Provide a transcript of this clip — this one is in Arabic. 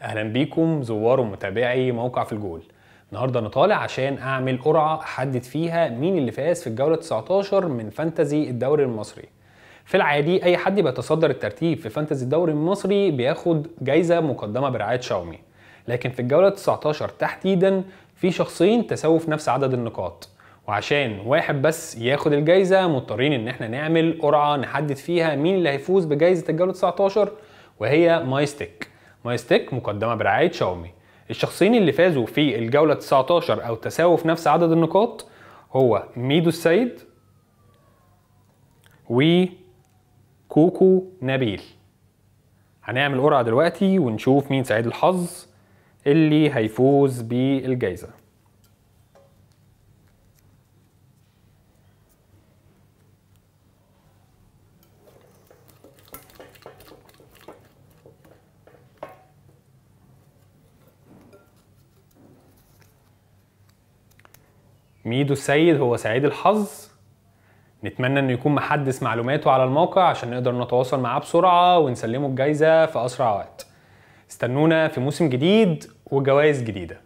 اهلا بيكم زوار ومتابعي موقع في الجول النهارده انا طالع عشان اعمل قرعه احدد فيها مين اللي فاز في الجوله 19 من فانتزي الدوري المصري في العادي اي حد بيتصدر الترتيب في فانتزي الدوري المصري بياخد جايزه مقدمه برعايه شاومي لكن في الجوله 19 تحديدا في شخصين تساووا في نفس عدد النقاط وعشان واحد بس ياخد الجايزه مضطرين ان احنا نعمل قرعه نحدد فيها مين اللي هيفوز بجايزه الجوله 19 وهي مايستيك ماي ستيك مقدمة برعاية شاومي الشخصين اللي فازوا في الجولة 19 أو تساووا في نفس عدد النقاط هو ميدو السيد وكوكو نبيل هنعمل قرعة دلوقتي ونشوف مين سعيد الحظ اللي هيفوز بالجايزة ميدو السيد هو سعيد الحظ نتمنى انه يكون محدث معلوماته على الموقع عشان نقدر نتواصل معاه بسرعه ونسلمه الجايزه في اسرع وقت استنونا في موسم جديد وجوائز جديده